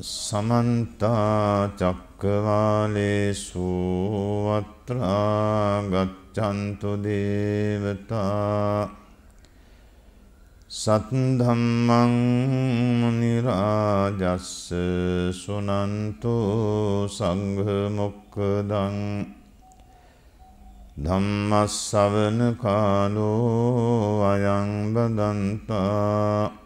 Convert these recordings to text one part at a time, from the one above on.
සමන්තා චක්කවාලේසු අත්‍රා ගච්ඡන්තු දේවතා සත්ධම්මං මුනි රාජස්ස සුනන්තු සංඝ මොක්ඛදං ධම්මස්සවන කාලෝ අයං බදන්තා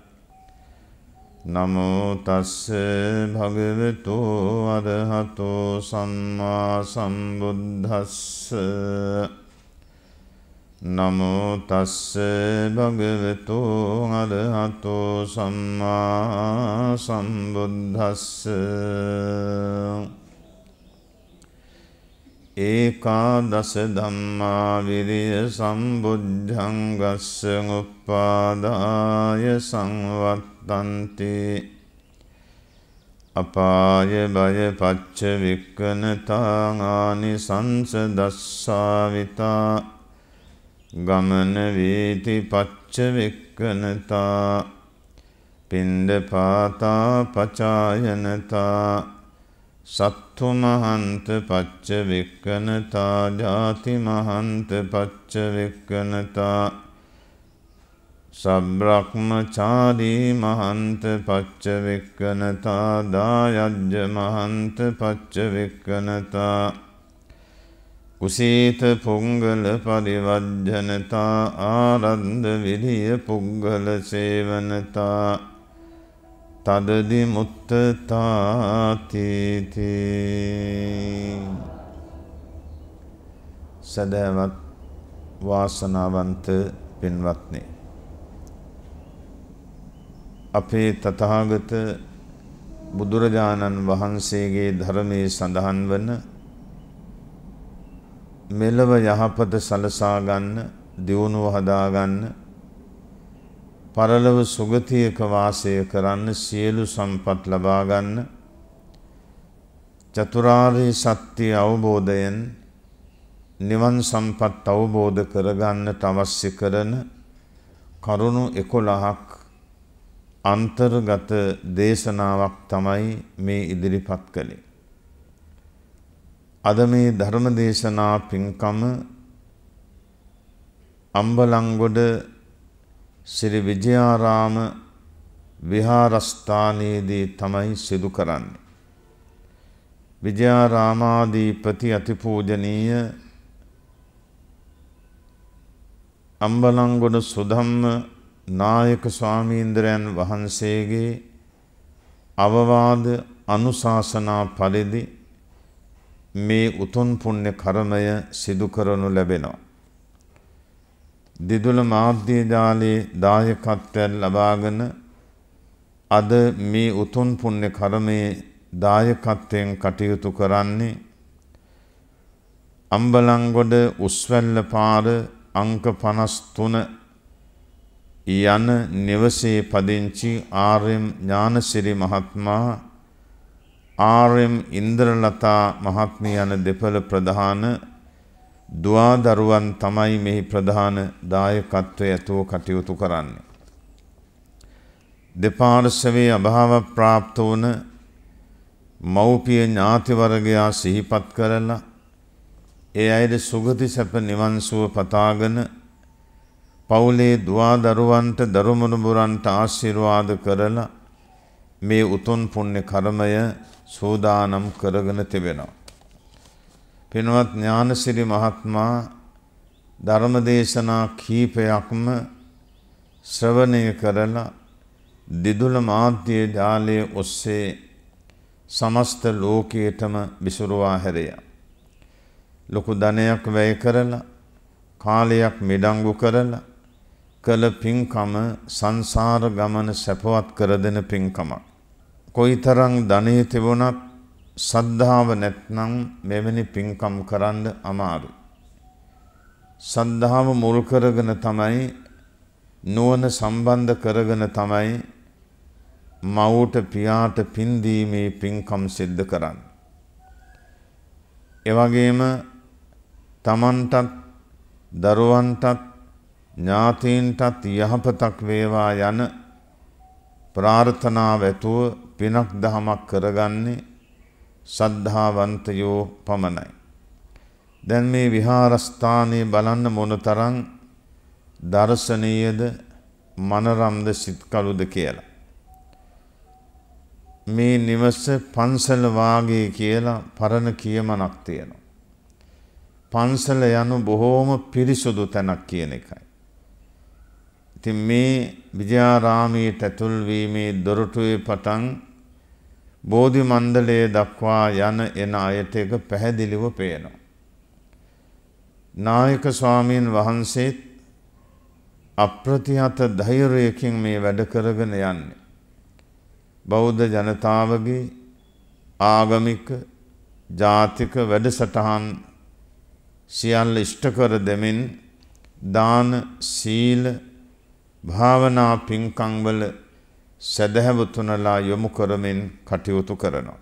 නමෝ තස්ස භගවතු අරහතෝ සම්මා සම්බුද්දස්ස නමෝ තස්ස භගවතු අරහතෝ සම්මා සම්බුද්දස්ස ඒකාදස ධම්මා විරිය සම්බුද්ධං ගස්ස උප්පාදාය සංවත් පත්තන්තේ අපාය බය පච්ච වික්කනතාආනි සංස දස්සාවිතා ගමන වීති පච්ච වික්කනතා පින්ඩ පාතා පචායනතා සත්තුමහන්ත පච්ච වික්කනතා ජාතිමහන්ත පච්ච වික්කනතා සබ්‍රක්්මචාරී මහන්ත පච්චවෙක්කනතා දායජ්‍ය මහන්ත පච්චවෙක්කනතා කුසීත පුංගල පරිවජ්ජනතා ආරන්ද විරිය පුංගල සේවනතා තදදි මුත්තතාතිති සැදෑවත් වාසනාවන්ත පින්වත්නේ අපේ තථාගත බුදුරජාණන් වහන්සේගේ ධර්මයේ සඳහන් වන මෙලව යහපත සලසා ගන්න, දියුණුව හදා ගන්න, පරලොව සුගතියක වාසය කරන්න සියලු සම්පත් ලබා ගන්න චතුරාර්ය සත්‍ය අවබෝධයෙන් නිවන් සම්පත් අවබෝධ කරගන්නට අවශ්‍ය කරන කරුණු 11ක් අන්තර්ගත දේශනාවක් තමයි මේ ඉදිරිපත් කළේ. අද මේ ධර්ම දේශනා පින්කම අම්බලංගොඩ ශ්‍රී විජයාරාම විහාරස්ථානයේදී තමයි සිදු කරන්නේ. විජයාරාමාධීපති අතිපූජනීය අම්බලංගොඩ සුධම්ම නායක ස්වාමීන්ද්‍රයන් වහන්සේගේ අවවාද අනුශාසනා පරිදි මේ උතුම් පුණ්‍ය කර්මය සිදු කරනු ලැබෙනවා. දිදුල මාධ්‍ය ජාලයේ දායකත්වයෙන් ලබාගෙන අද මේ උතුම් පුණ්‍ය කර්මයේ දායකත්වයෙන් කටයුතු කරන්නේ අම්බලංගොඩ උස්වැල්ල පාර අංක 53 යන නිවසේ පදිංචි ආර්යම් ඥානසිරි මහත්මයා ආර්යම් ඉන්ද්‍රලතා මහත්මිය යන දෙපළ ප්‍රධාන දුවා දරුවන් තමයි මෙහි ප්‍රධාන දායකත්වය ඇතුව කටයුතු කරන්නේ. දෙපාර්ශවයේ අභාව ප්‍රාප්ත වන මව්පිය ඥාතිවර්ගයා සිහිපත් කරලා ඒ අයට සුගති සැප නිවන් සුව පතාගෙන පවුලේ දුවා දරුවන්ට දරුමුණුබුරන්ට ආශිර්වාද කරලා මේ උතුම් පුණ්‍ය කර්මය සෝදානම් කරගෙන තිබෙනවා. පින්වත් ඥානසිරි මහත්මයා ධර්මදේශනා කීපයක්ම ශ්‍රවණය කරලා දිදුල මාධ්‍ය ජාලය ඔස්සේ සමස්ත ලෝකයටම විසුරුවා හැරය. ලොකු ධනයක් වැය කරලා කාලයක් මෙඩංගු කරලා කළ පින්කම සංසාර ගමන සැපවත් කර දෙන පින්කමක්. කොයිතරම් ධනෙ තිබුණත් සද්ධාව නැත්නම් මෙවැනි පින්කම් කරන්න අමාරුයි. සද්ධාව මුල් කරගෙන තමයි නුවණ සම්බන්ධ කරගෙන තමයි මව්ට පියාට පින් දීමේ පින්කම් සිද්ධ කරන්නේ. එවැගේම තමන්ටත් දරුවන්ටත් ඥාතීන්ටත් යහපතක් වේවා යන ප්‍රාර්ථනාව ඇතුව පිනක් දහමක් කරගන්නේ සද්ධාවන්තයෝ පමණයි. දැන් මේ විහාරස්ථානයේ බලන්න මොනතරම් දර්ශනීයද මනරම්ද සිත්කලුද කියලා. මේ නිවස පන්සල වාගේ කියලා පරණ කියමනක් තියෙනවා. පන්සල යනු බොහෝම පිරිසුදු තැනක් කියන එකයි. ඉතින් මේ විජයාරාමයට ඇතුල් වීමේ දොරටුවේ පටන් බෝධි මණ්ඩලයේ දක්වා යන එන අයට එක පැහැදිලිව පේනවා. නායක ස්වාමීන් වහන්සේත් අප්‍රතිහත ධෛර්යයෙන් මේ වැඩ කරගෙන යන්නේ. බෞද්ධ ජනතාවගේ ආගමික ජාතික වැඩසටහන් සියල්ල ඉෂ්ට කර දෙමින් දාන සීල භාවනා පින්කංවල සැදැහැවතුනලා යොමු කරමින් කටයුතු කරනවා.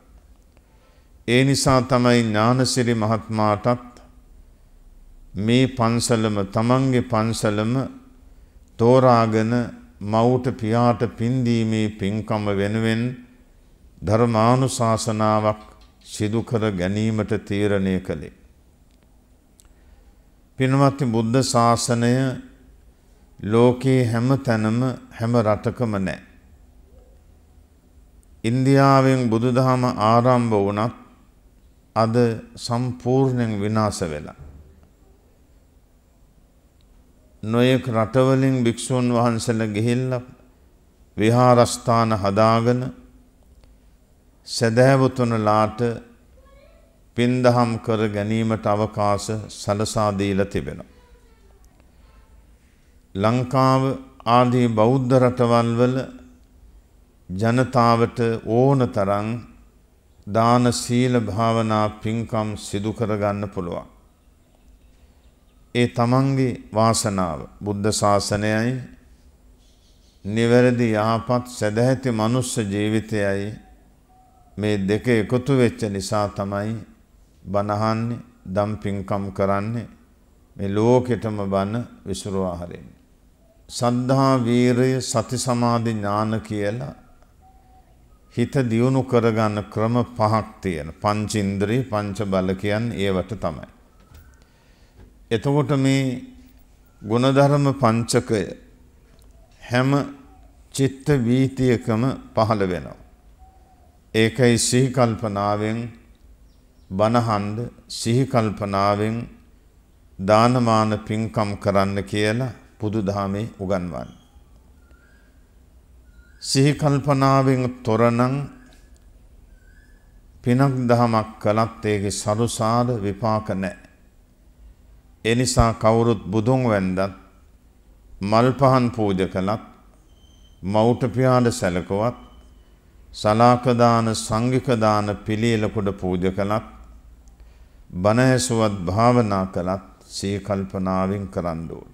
ඒ නිසා තමයි ඥානසිරි මහත්මාටත් මේ පන්සලම තමන්ගේ පන්සලම තෝරාගෙන මවුට පියාට පින්දීමේ පින්කම වෙනුවෙන් ධර්මානුශාසනාවක් සිදු කර ගැනීමට තීරණය කළේ. පින්වත්නි බුද්ධ ශාසනය ලෝකයේ හැම තැනම හැම රටකම නෑ. ඉන්දියාවෙන් බුදුදහම ආරම්භ වුණත් අද සම්පූර්ණයෙන් විනාස වෙලා. නොයෙක් රටවලින් භික්‍ෂූන් වහන්සල ගිහිල්ල විහාරස්ථාන හදාගෙන සැදෑවතුනලාට පින්දහම් කර ගැනීමට අවකාශ සලසාදීල තිබෙනවා. ලංකාව ආදී බෞද්ධ රටවල්වල ජනතාවට ඕන තරං දාන සීල භාවනා පින්කම් සිදු කරගන්න පුළුවන්. ඒ තමන්ගේ වාසනාව බුද්ධ ශාසනයයි නිවැරදි යහපත් සැදැහැති මනුස්ස ජීවිතයයි මේ දෙක එකතු වෙච්ච නිසා තමයි බණහන්නේ දම් පින්කම් කරන්නේ මේ ලෝකෙටම බණ විසුරුවා හරින්නේ සද්ධා වීරය සති සමාධි ඥාන කියලා හිත දියුණු කරගන්න ක්‍රම පහක් තියෙන. පංච ඉන්ද්‍රිය පංච බල කියන්නේ ඒවට තමයි. එතකොට මේ ගුණධර්ම පංචකය හැම චිත්ත වීතියකම පහළ වෙනවා. ඒකයි සිහි කල්පනාවෙන් බනහන්ද සිහි කල්පනාවෙන් දානමාන පින්කම් කරන්න කියලා බුදු දහමේ උගන්වන්න. සිහිකල්පනාවෙන් තොරනං පිනක් දහමක් කළත් ඒගේ සරුසාර විපාක නෑ. එනිසා කවුරුත් බුදුන් වැන්දත් මල් පහන් පූජ කළත් මෞටපියාට සැලකුවත් සලාකදාන සංගිකදාන පිළියලකුඩ පූජ කළත් බණහැසුවත් භාවනා කළත් සීකල්පනාවෙන් කරන්ඩුවල්.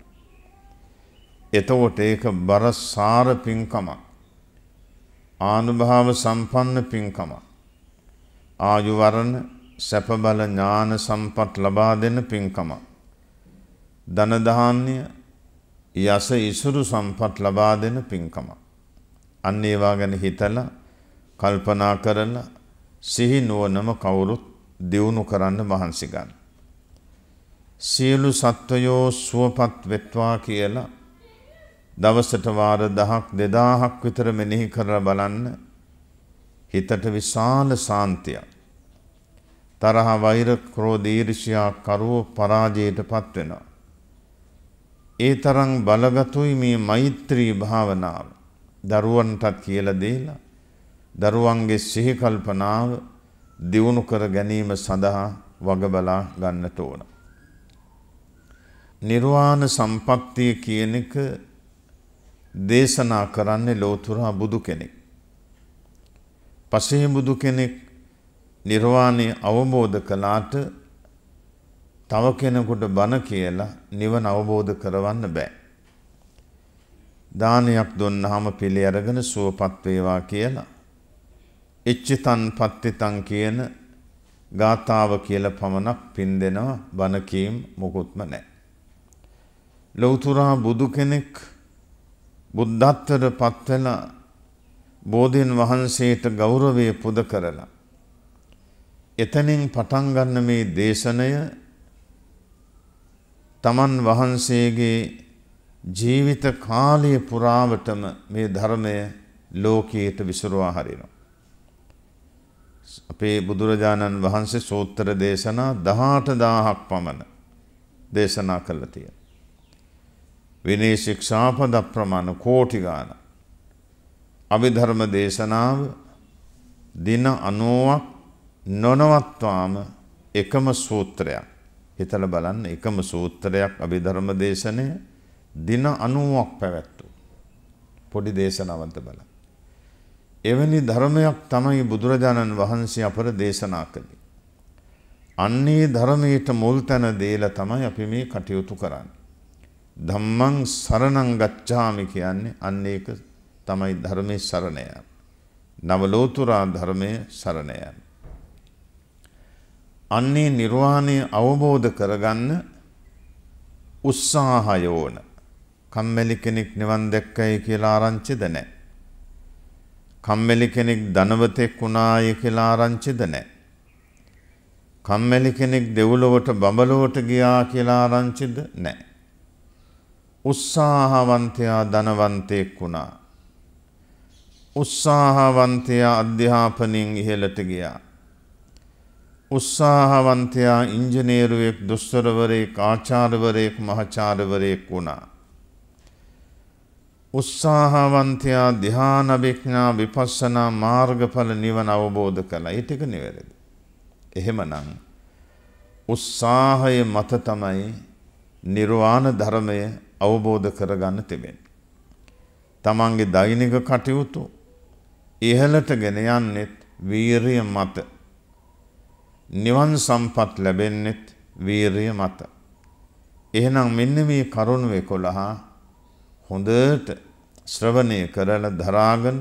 එතකොට ඒක බරසාර පින්කමක්. ආනුභාව සම්පන්න පින්කමක්. ආයු වරණ සැප බල ඥාන සම්පත් ලබා දෙන පින්කමක්. ධන දාහාන්‍ය යස ඉසුරු සම්පත් ලබා දෙන පින්කමක්. අන්න ඒවා ගැන හිතලා කල්පනා කරලා සිහි නුවණම කවුරුත් දියුණු කරන්න මහන්සි ගන්න. සියලු සත්වයෝ සුවපත් වෙත්වා කියලා දවසට වාර 1000ක් 2000ක් විතර මෙනෙහි කරලා බලන්න හිතට විශාල සාන්තියක් තරහ වෛර ක්‍රෝධ ඊර්ෂ්‍යා කරෝ පරාජයටපත් වෙනවා ඒ තරම් බලගතුයි මේ මෛත්‍රී භාවනාව දරුවන්ටත් කියලා දීලා දරුවන්ගේ සිහි කල්පනාව දියුණු කර ගැනීම සඳහා වග බලා ගන්නට ඕන නිර්වාණ සම්පත්තිය කියන එක දේශනා කරන්නේ ලෝතුරා බුදු කෙනෙක්. පසේ බුදු කෙනෙක් නිර්වාණය අවබෝධ කළාට තව කෙනෙකුට බණ කියලා නිවන අවබෝධ කරවන්න බෑ. දානයක් දුන්නාම පිළි අරගෙන සුවපත් වේවා කියලා. එච්චිතන් පත්තිතන් කියන ගාතාව කියලා පමණක් පින් දෙනවා බණ කීම් මොකුත්ම නැහැ. ලෞතර බුදු කෙනෙක් බුද්ධත්වයට පත්වෙලා බෝධීන් වහන්සේට ගෞරවය පුද කරලා. එතනින් පටන් ගන්න මේ දේශනය තමන් වහන්සේගේ ජීවිත කාලය පුරාවටම මේ ධර්මය ලෝකයට විසුරුවා හරිනවා. අපේ බුදුරජාණන් වහන්සේ සූත්‍ර දේශනා 18000ක් පමණ දේශනා කළා තියෙනවා. විනේ ශික්ෂාපද ප්‍රමාණ කෝටි ගාන. අභිධර්ම දේශනාව දින 90ක් නොනවත්වාම එකම සූත්‍රයක්. හිතලා බලන්න එකම සූත්‍රයක් අභිධර්ම දේශනය දින 90ක් පැවැත්තු. පොඩි දේශනාවන්ත බලන්න. එවැනි ධර්මයක් තමයි බුදුරජාණන් වහන්සේ අපර දේශනා කළේ. අන්නේ ධර්මයට මුල් තැන දීලා තමයි අපි මේ කටයුතු කරන්නේ. ධම්මං සරණං ගච්ඡාමි කියන්නේ අන්න ඒක තමයි ධර්මයේ සරණය. නවලෝතුරා ධර්මයේ සරණය. අන්නේ නිර්වාණය අවබෝධ කරගන්න උත්සාහය ඕන. කම්මැලි කෙනෙක් නිවන් දැක්කයි කියලා ආරංචිද නැහැ. කම්මැලි කෙනෙක් ධනවතෙක් වුණාය කියලා ආරංචිද නැහැ. කම්මැලි කෙනෙක් දෙව්ලොවට බඹලොවට ගියා කියලා ආරංචිද නැහැ. උත්සාහවන්තයා ධනවන්තයෙක් වුණා. උත්සාහවන්තයා අධ්‍යාපනයෙන් ඉහළට ගියා. උත්සාහවන්තයා ඉංජිනේරුවෙක් දොස්තරවරයෙක් ආචාර්වරයෙක් මහාචාර්වරයෙක් වුණා. උත්සාහවන්තයා ධ්‍යානභිඥා විපස්සනා මාර්ගඵල නිවන අවබෝධ කළා. ඒ ටික නෙවෙයි. එහෙමනම් උත්සාහය මත තමයි නිර්වාණ ධර්මය අවබෝධ කරගන්න තිබෙන. තමන්ගේ දෛනික කටයුතු ඉහළට ගෙන යන්නෙත් වීරිය මත. නිවන් සම්පත් ලැබෙන්නෙත් වීරිය මත. එහෙනම් මෙන්න මේ කරුණු 11 හොඳට ශ්‍රවණය කරලා දරාගෙන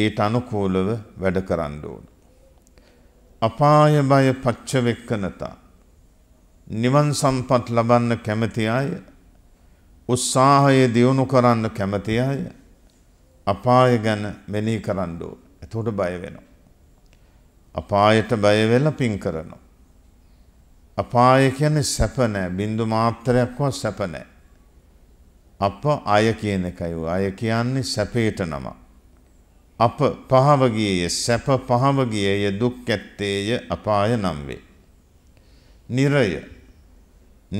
ඒට අනුකූලව වැඩ කරන්න ඕන. අපාය බය පච්චවෙක්කනතා. නිවන් සම්පත් ලබන්න කැමති අය උත්සාහය දියුණු කරන්න කැමති අය අපාය ගැන මෙනී කරන්න ඕන. එතකොට බය වෙනවා. අපායට බය වෙලා පින් කරනවා. අපාය කියන්නේ සැප නැහැ. බින්දු මාත්‍රයක්වත් සැප නැහැ. අප අය කියන එකයි. අය කියන්නේ සැපේට නම. අප පහව ගියේය සැප පහව ගියේය දුක් ඇත්තේය අපාය නම් වේ. නිරය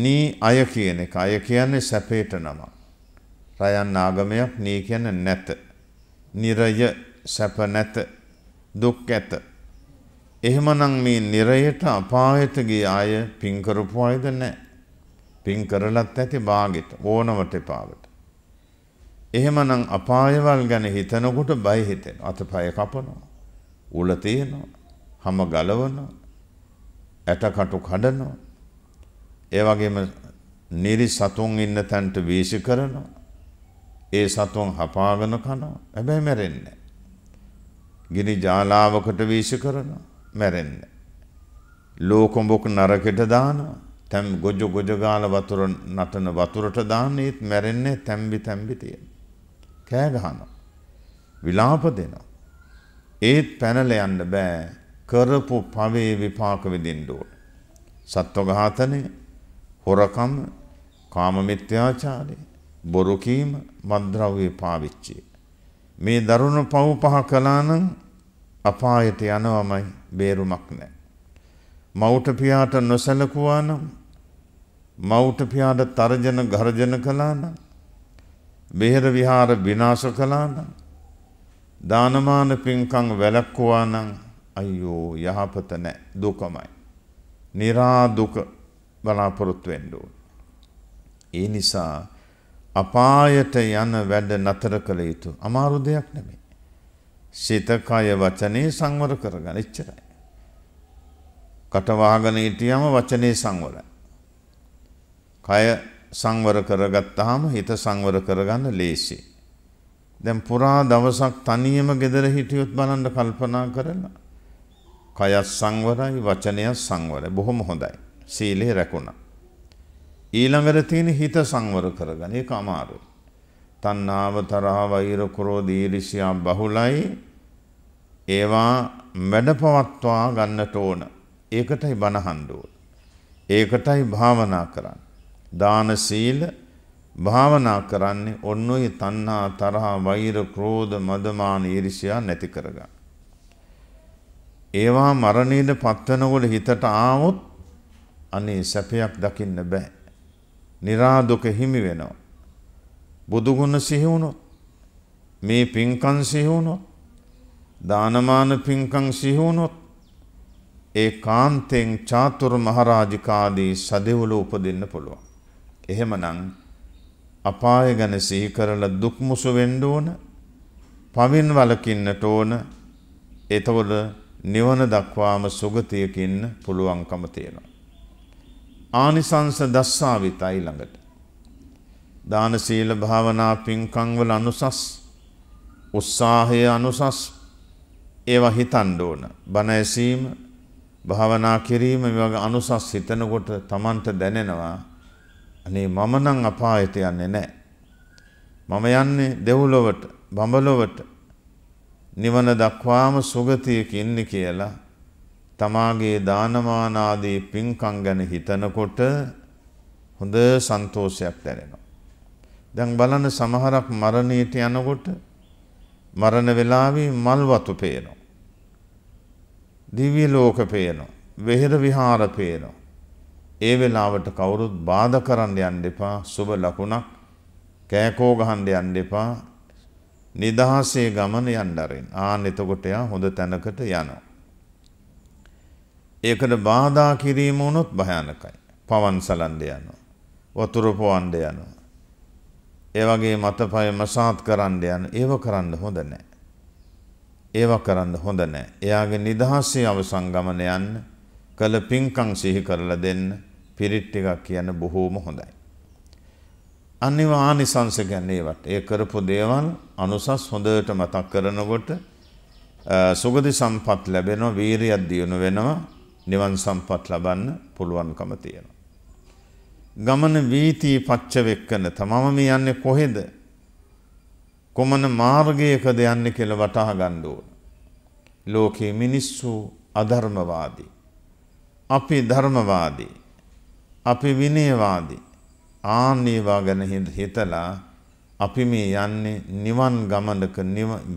නී අය කියන එක අය කියන්නේ සැපේට නමක්. රයන් ආගමයක් නී කියන්නේ නැත. නිරය සැප නැත. දුක් ඇත. එහෙමනම් මේ නිරයට අපායට ගිය අය පින් කරපු අයද නැහැ. පින් කරලත් ඇති භාගෙට ඕනවට පාවට. එහෙමනම් අපායවල් ගැන හිතනකොට බය හිතෙන. අතපය කපනවා. උල තියෙනවා. හැම ගලවනවා. ඇටකටු කඩනවා. ඒ වගේම නිරි සතුන් ඉන්න තැන්ට වීශ කරනවා. ඒ සතුන් හපාගෙන කනවා. හැබැයි මැරෙන්නේ ගිනි ජාලාවකට වීශ කරනවා. මැරෙන්නේ ලෝකොඹක නරකෙට දානවා. තැම් ගොජ ගොජ ගාල වතුර නටන වතුරට දාන්නේත් මැරෙන්නේ තැම්බි තැම්බි තියෙන. කෑ ගහනවා. විලාප දෙනවා. ඒත් පැනල යන්න බෑ කරපු පවේ විපාක විඳින්න ඕන. සත්ව ඝාතනය හොරකම, කාම මිත්‍යාචාරය, බොරු කීම, මද්ද්‍රව්‍ය පාවිච්චි. මේ දරුණු පව් පහ කළා නම් අපායට යනවමයි බේරුමක් නැහැ. මවුට පියාට නොසැලකුවා නම් මවුට පියාට තර්ජන ගර්ජන කළා නම් බෙහෙර විහාර විනාශ කළා නම් දානමාන පින්කම් වැළක්වුවා නම් අයියෝ යහපත නැ දුකමයි. නිරා දුක බලාපොරොත්තු වෙන්න ඒ නිසා අපායට යන වැඩ නතර කළ යුතු අමාරු දෙයක් නෙමෙයි. සිත කය වචනේ සංවර කරගන්න එච්චරයි. කට වහගෙන හිටියම වචනේ සංවරයි. කය සංවර කරගත්තාම හිත සංවර කරගන්න ලේසි. දැන් පුරා දවසක් තනියම ගෙදර හිටියොත් බලන්න කල්පනා කරලා කයත් සංවරයි වචනයත් සංවරයි බොහොම හොඳයි. සීලේ රැකුණා. ඊළඟට තියෙන හිත සංවර කරගන්න ඒක අමාරුයි. තණ්හාව තරහ වෛර ක්‍රෝධ ඊර්ෂ්‍යා බහුලයි. ඒවා මැඩපවත්වා ගන්නට ඕන. ඒකටයි බණහන්න ඕන. ඒකටයි භාවනා කරන්න. දාන සීල භාවනා කරන්නේ ඔන්නෝයි තණ්හා තරහ වෛර ක්‍රෝධ මදමාන ඊර්ෂ්‍යා නැති කරගන්න. ඒවා මරණයට පත්වනකොට හිතට ආවොත් අනේ සැපයක් දකින්න බෑ. નિરાදුක හිමි වෙනවා. බුදු ගුණ සිහි වුණොත් මේ පින්කම් සිහි වුණොත් දානමාන පින්කම් සිහි වුණොත් ඒ කාන්තෙන් චාතුරු මහරාජිකාදී සදෙවල උපදින්න පුළුවන්. එහෙමනම් අපාය ගැන සිහි කරලා දුක් මුසු වෙන්න ඕන. පවින් වලකින්නට ඕන. එතකොට නිවන දක්වාම සුගතියකින් පුළුවන්කම තියෙනවා. ආනිසංස දස්සාවිතයි ළඟට. දාන සීල භාවනා පින්කම් වල අනුසස් උත්සාහය අනුසස් ඒවා හිතන්න ඕන. බණ ඇසීම භාවනා කිරීම මේ වගේ අනුසස් හිතනකොට Tamanට දැනෙනවා අනේ මම නම් අපායට යන්නේ නැහැ. මම යන්නේ දෙව්ලොවට, බඹලොවට නිවන දක්වාම සුගතියක ඉන්නේ කියලා තමාගේ දානමානාදී පින්කම් ගැන හිතනකොට හොඳ සන්තෝෂයක් දැනෙනවා. දැන් බලන්න සමහරක් මරණයට යනකොට මරණ වෙලාවේ මල් වතු පේනවා. දිව්‍ය ලෝක පේනවා. වෙහෙර විහාර පේනවා. ඒ වෙලාවට කවුරුත් බාධා කරන්න යන්න එපා. සුබ ලකුණක් කෑකෝ ගහන්න යන්න එපා. නිදහසේ ගමන යන්න ආන්න එතකොට යා හොඳ තැනකට යනවා. ඒකට බාධා කිරීම වුණොත් භයානකයි. පවන් සලන්ඩ යනවා. වතුර පොවන්ඩ යනවා. ඒ වගේ මතපය මසාත් කරන්න යන ඒව කරන්න හොඳ නෑ. ඒව කරන්න හොඳ නෑ. එයාගේ නිදහස්සේ අවසන් ගමන යන්න කළ පින්කම් සිහි කරලා දෙන්න පිරිත් ටිකක් කියන්න බොහෝම හොඳයි. අනිව ආනිසංස ගැන ඒවට ඒ කරපු දේවල් අනුසස් හොඳට මතක් කරනකොට සුගති සම්පත් ලැබෙනවා වීරියක් දියුණු වෙනවා නිවන් සම්පත් ලබන්න පුළුවන්කම තියෙනවා. ගමන වීතිී පච්ච වෙක්කන තමම මේ යන්නේ කොහෙද? කොමන මාර්ගයකද යන්නේ කියලා වටහා ගන්න ඕන. ලෝකේ මිනිස්සු අධර්මවාදී. අපි ධර්මවාදී. අපි විනයවාදී. ආන්නේවා ගැන හිතලා අපි මේ යන්නේ නිවන් ගමනක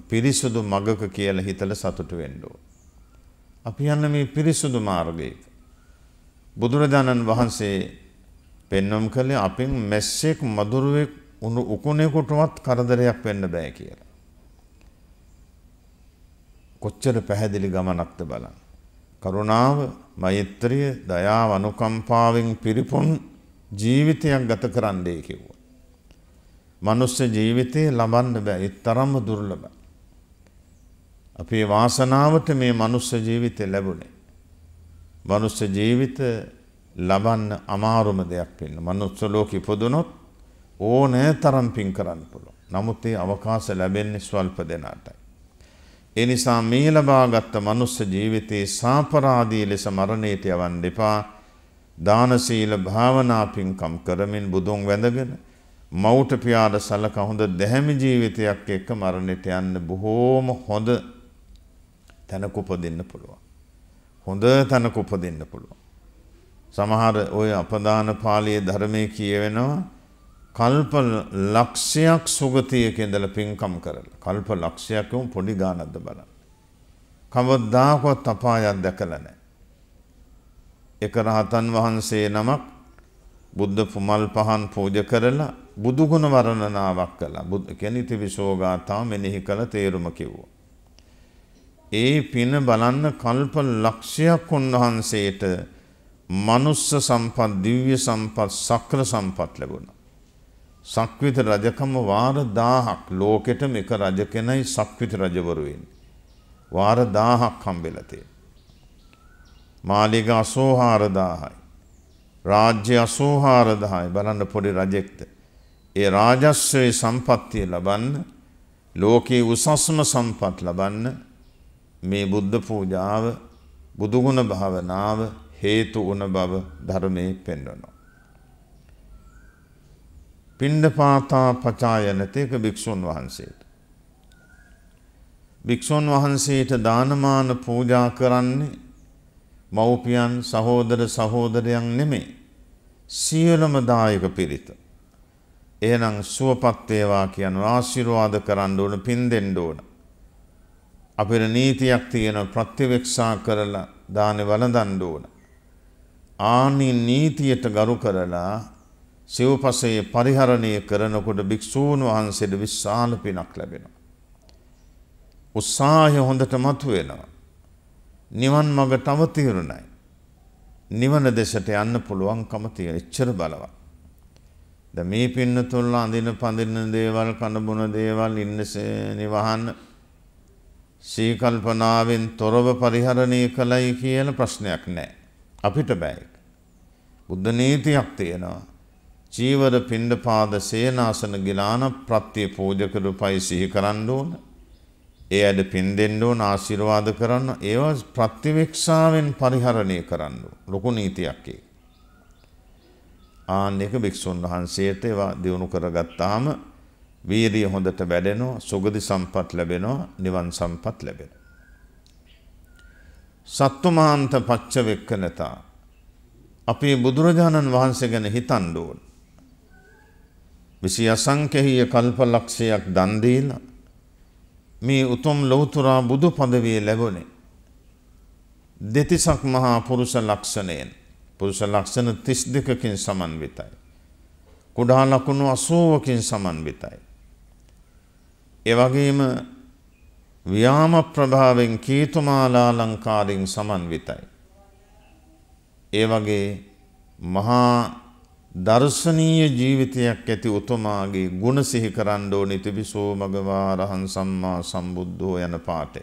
පිරිසුදු මගක කියලා හිතලා සතුටු වෙන්න ඕන. අපි යන්න මේ පිරිසුදු මාර්ගයක. බුදුරජාණන් වහන්සේ පෙන්වම් කළේ අපෙන් මැස්සෙක් මදුරුවෙක් උණු උකුණෙකුටවත් කරදරයක් වෙන්න බෑ කියලා. කොච්චර පැහැදිලි ගමනක්ද බලන්න. කරුණාව, මෛත්‍රිය, දයාව, අනුකම්පාවෙන් පිරිපුන් ජීවිතයක් ගත කරන්නයි කිව්වා. මනුස්ස ජීවිතේ ලබන්න බෑ. ඒ තරම්ම දුර්ලභයි. අපේ වාසනාවට මේ මනුස්ස ජීවිතය ලැබුණේ. මනුස්ස ජීවිත ලබන්න අමාරුම දෙයක් වෙන්න. මනුස්ස ලෝකෙ ඉපදුනොත් ඕනෑ තරම් පින් කරන්න පුළුවන්. නමුත් ඒ අවකාශ ලැබෙන්නේ ස්වල්ප දෙනාටයි. ඒ නිසා මේ ලබාගත් මනුස්ස ජීවිතේ සාපරාදී ලෙස මරණයට යවන්න එපා. දාන සීල භාවනා පින්කම් කරමින් බුදුන් වැඳගෙන මෞට පියාට සලක හොඳ දැහැමි ජීවිතයක් එක්ක මරණයට යන්න බොහෝම හොඳ තැනක උපදින්න පුළුවන්. හොඳ තැනක උපදින්න පුළුවන්. සමහර ওই අපදාන පාළියේ ධර්මයේ කියවෙනවා කල්ප ලක්ෂයක් සුගතියක ඉඳලා පින්කම් කරලා කල්ප ලක්ෂයක්ම පොඩි ගානක්ද බලන්න. කවදාකවත් අපායක් දැකලා නැහැ. එක රහතන් වහන්සේ නමක් බුද්ධ පුමල් පහන් පූජ කරලා බුදුගුණ වරණනාවක් කළා. බුදු කෙනිති විශෝගාතා මෙනෙහි කළ තේරුම කිව්වා. ඒ පින බලන්න කල්ප ලක්ෂයක් උන්වහන්සේට මනුස්ස සම්පත් දිව්‍ය සම්පත් සක්‍ර සම්පත් ලැබුණා. සක්විත රජකම වාර 1000ක් ලෝකෙටම එක රජ කෙනයි සක්විත රජවරු වෙන්නේ. වාර 1000ක් හම්බෙලා තියෙනවා. මාලිගා 84000යි. රාජ්‍ය 84000යි බලන්න පොඩි රජෙක්ද. ඒ රාජස්වයේ සම්පත්තිය ලබන්න ලෝකේ උසස්ම සම්පත් ලබන්න මේ බුද්ධ පූජාව බුදුගුණ භාවනාව හේතු වුණ බව ධර්මයේ පෙන්වනවා. පිණ්ඩපාතා පචායනතේක භික්ෂුන් වහන්සේට. භික්ෂුන් වහන්සේට දානමාන පූජා කරන්නේ මව්පියන් සහෝදර සහෝදරයන් නෙමෙයි. සියලුම දායක පිරිත. එහෙනම් සුවපත් වේවා කියන ආශිර්වාද කරන්න ඕන පින් දෙන්න ඕන. අපිට නීතියක් තියෙන ප්‍රතිවික්ෂා කරලා දානෙ වළඳන්න ඕන. ආනි නීතියට ගරු කරලා සිව්පසයේ පරිහරණය කරනකොට භික්ෂූන් වහන්සේට විශාල පිනක් ලැබෙනවා. උත්සාහය හොඳට මතුවෙනවා. නිවන් මඟ තව තීරණයි. නිවන දෙසට යන්න පුළුවන්කම තියෙන එච්චර බලවත්. ද මේ පින්නතුල්ලා අඳින පඳින දේවල් කන බොන දේවල් ඉන්න නිවහන්න සීකල්පනාවෙන් තොරව පරිහරණය කළයි කියන ප්‍රශ්නයක් නෑ. අපිට බෑයික්. බුද්ධ නීතියක් තියෙනවා. චීවර පිණ්ඩපාද සේනාසන ගිලාන ප්‍රත්‍ය පූජකරු පයි සිහි කරන්න ඕන. ඒ අඩ පින් දෙන්න ඕන ආශිර්වාද කරන්න ඒවා ප්‍රතිවික්ෂාවෙන් පරිහරණය කරන්න ලොකු නීතියක් ඒ. ආන්න එක භික්ෂුන් වහන්සේට ඒවා දියුණු කරගත්තාම වීරිය හොඳට වැඩෙනවා සුගති සම්පත් ලැබෙනවා නිවන් සම්පත් ලැබෙනවා සත්තුමාන්ත පච්ච වෙක්කනතා අපේ බුදුරජාණන් වහන්සේ ගැන හිතන්න ඕන විසි අසංකෙහිය කල්ප ලක්ෂයක් දන් දීලා මේ උතුම් ලෞතුරා බුදු පදවිය ලැබුණේ දෙතිසක් මහා පුරුෂ ලක්ෂණයෙන් පුරුෂ ලක්ෂණ 32කින් සමන්විතයි කුඩා ලකුණු 80කින් සමන්විතයි එවගේම ව්‍යාම ප්‍රභාවෙන් කීතුමාලා ලංකාරින් සමන්විතයි. ඒ වගේ මහා දර්ශනීය ජීවිතයක් ඇති උතුමාගේ ගුණ සිහි කරන්න ඕනි තිබිසෝ මගවා රහන් සම්මා සම්බුද්ධෝ යන පාඨය.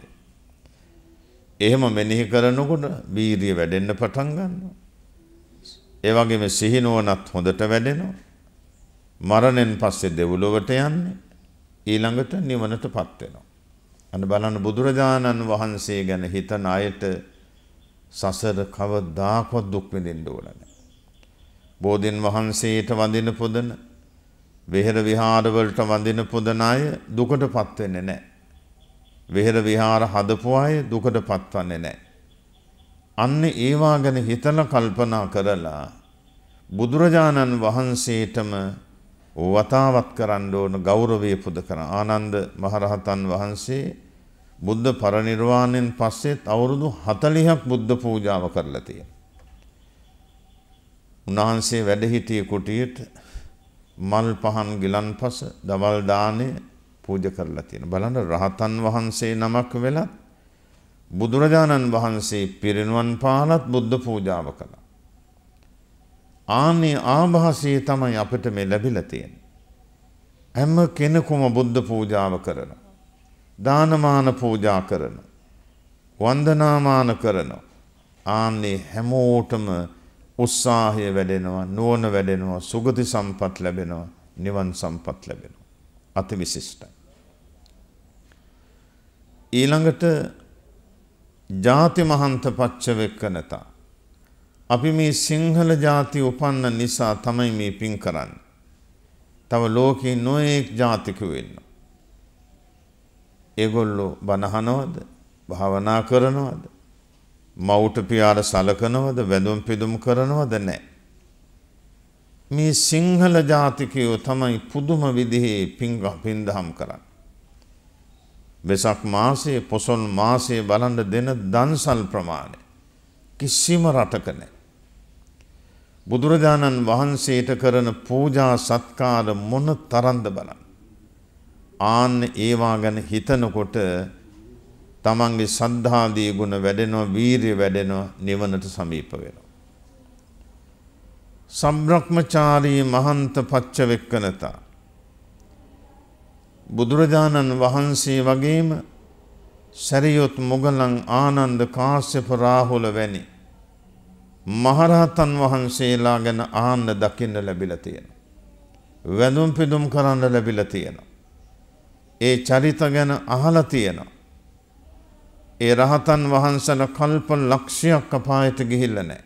එහෙම මෙනෙහි කරනකොට වීරිය වැඩෙන්න පටන් ගන්නවා. ඒ වගේම සිහිනුවණත් හොඳට වැඩෙනවා. මරණයෙන් පස්සේ දෙව්ලොවට යන්නේ. ඊළඟට නිවනටපත් වෙනවා. අන්න බලන්න බුදුරජාණන් වහන්සේ ගැන හිතන අයට සසර කවදාකවත් දුක් විඳින්න ඕන නැහැ. බෝධින් වහන්සේට වඳින පොදන විහෙර විහාර වලට වඳින පොදන අය දුකටපත් වෙන්නේ නැහැ. විහෙර විහාර හදපු අය දුකටපත් වෙන්නේ නැහැ. අන්න ඒවා ගැන හිතලා කල්පනා කරලා බුදුරජාණන් වහන්සේටම වතාවත් කරන්න ඕන ගෞරවය පුද කර ආනන්ද මහරහතන් වහන්සේ බුද්ධ පරිනිර්වාණයෙන් පස්සෙත් අවුරුදු 40ක් බුද්ධ පූජාව කරලා තියෙනවා. උන්වහන්සේ වැඩ සිටියේ කුටියට මල් පහන් ගිලන්පස දවල් දානේ පූජ කරලා තියෙනවා. බලන්න රහතන් වහන්සේ නමක් වෙලත් බුදුරජාණන් වහන්සේ පිරිනුවන් පානත් බුද්ධ පූජාව කළා. ආනේ ආභාසය තමයි අපිට මේ ලැබිලා තියෙන්නේ. හැම කෙනෙකුම බුද්ධ පූජාව කරන. දානමාන පූජා කරන. වන්දනාමාන කරන. ආන්නේ හැමෝටම උත්සාහය වැඩෙනවා නුවණ වැඩෙනවා සුගති සම්පත් ලැබෙනවා නිවන් සම්පත් ලැබෙනවා අති විශිෂ්ටයි ඊළඟට ජාති මහන්ත පච්ච වෙක්කනතා අපි මේ සිංහල ජාති උපන්න නිසා තමයි මේ පින් කරන්න. තව ලෝකයේ නොයෙක් ජාතික වෙන්න. ඒගොල්ලෝ බණහනවද භාවනා කරනවද. මවුට පියාර සලකනවද වැදුම් පිදුම් කරනවද නෑ. මේ සිංහල ජාතිකයෝ තමයි පුදුම විදිහේ පිංග පින්දහම් කරන්න. වෙසක් මාසේ පොසොල් මාසේ බලන්ඩ දෙන දන්සල් ප්‍රමාණය කිසිම රටක නෑ. බුදුරජාණන් වහන්සේට කරන පූජා සත්කාර මොන තරම්ද බලන්න. ආන්න ඒවා ගැන හිතනකොට තමන්ගේ සද්ධාදී ගුණ වැඩෙනවා වීරිය වැඩෙනවා නිවනට සමීප වෙනවා. සම්බ්‍රක්‍මචාරී මහන්ත පච්ච වෙක්කනතා. බුදුරජාණන් වහන්සේ වගේම සැරියොත් මොගලන් ආනන්ද කාශ්‍යප රාහුල වැනි මහරහතන් වහන්සේලා ගැන ආන්න දකින්න ලැබිලා තියෙන. වැඳුම් පිදුම් කරන්න ලැබිලා තියෙන. ඒ චරිත ගැන අහලා තියෙන. ඒ රහතන් වහන්සේලා කල්ප ලක්ෂයක් අපායට ගිහිල්ලා නැහැ.